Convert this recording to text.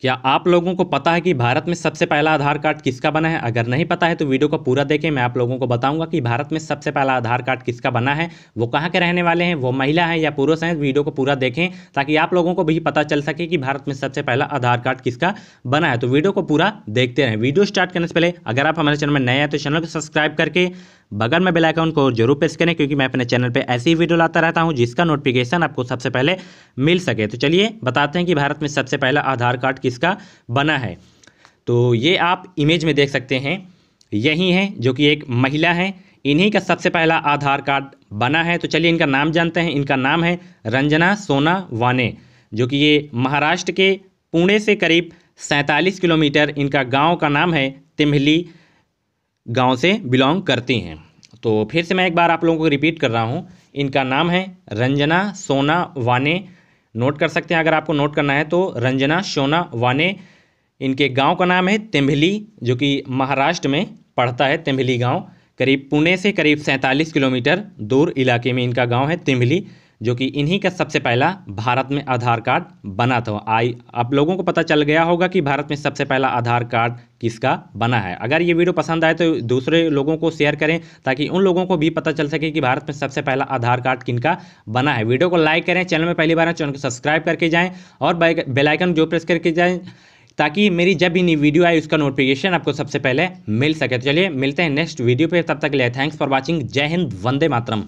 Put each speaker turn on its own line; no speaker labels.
क्या आप लोगों को पता है कि भारत में सबसे पहला आधार कार्ड किसका बना है अगर नहीं पता है तो वीडियो को पूरा देखें मैं आप लोगों को बताऊंगा कि भारत में सबसे पहला आधार कार्ड किसका बना है वो कहाँ के रहने वाले हैं वो महिला हैं या पुरुष हैं वीडियो को पूरा देखें ताकि आप लोगों को भी पता चल सके कि भारत में सबसे पहला आधार कार्ड किसका बना है तो वीडियो को पूरा देखते रहें वीडियो स्टार्ट करने से पहले अगर आप हमारे चैनल में नए हैं तो चैनल को सब्सक्राइब करके बगल में बेल आइकन को जरूर प्रेस करें क्योंकि मैं अपने चैनल पे ऐसी वीडियो लाता रहता हूं जिसका नोटिफिकेशन आपको सबसे पहले मिल सके तो चलिए बताते हैं कि भारत में सबसे पहला आधार कार्ड किसका बना है तो ये आप इमेज में देख सकते हैं यही हैं जो कि एक महिला है इन्हीं का सबसे पहला आधार कार्ड बना है तो चलिए इनका नाम जानते हैं इनका नाम है रंजना सोना वाने जो कि ये महाराष्ट्र के पुणे से करीब सैंतालीस किलोमीटर इनका गांव का नाम है तिमहली गांव से बिलोंग करती हैं तो फिर से मैं एक बार आप लोगों को रिपीट कर रहा हूँ इनका नाम है रंजना सोना वाने नोट कर सकते हैं अगर आपको नोट करना है तो रंजना सोना वाने इनके गांव का नाम है तेम्भिली जो कि महाराष्ट्र में पड़ता है तिम्भली गांव करीब पुणे से करीब सैंतालीस किलोमीटर दूर इलाके में इनका गाँव है तेम्भिली जो कि इन्हीं का सबसे पहला भारत में आधार कार्ड बना था आई आप लोगों को पता चल गया होगा कि भारत में सबसे पहला आधार कार्ड किसका बना है अगर ये वीडियो पसंद आए तो दूसरे लोगों को शेयर करें ताकि उन लोगों को भी पता चल सके कि भारत में सबसे पहला आधार कार्ड किनका बना है वीडियो को लाइक करें चैनल में पहली बार तो चैनल को सब्सक्राइब करके जाएँ और बेलाइकन जो प्रेस करके जाएँ ताकि मेरी जब भी नई वीडियो आए उसका नोटिफिकेशन आपको सबसे पहले मिल सके तो चलिए मिलते हैं नेक्स्ट वीडियो पे तब तक के लिए थैंक्स फॉर वॉचिंग जय हिंद वंदे मातरम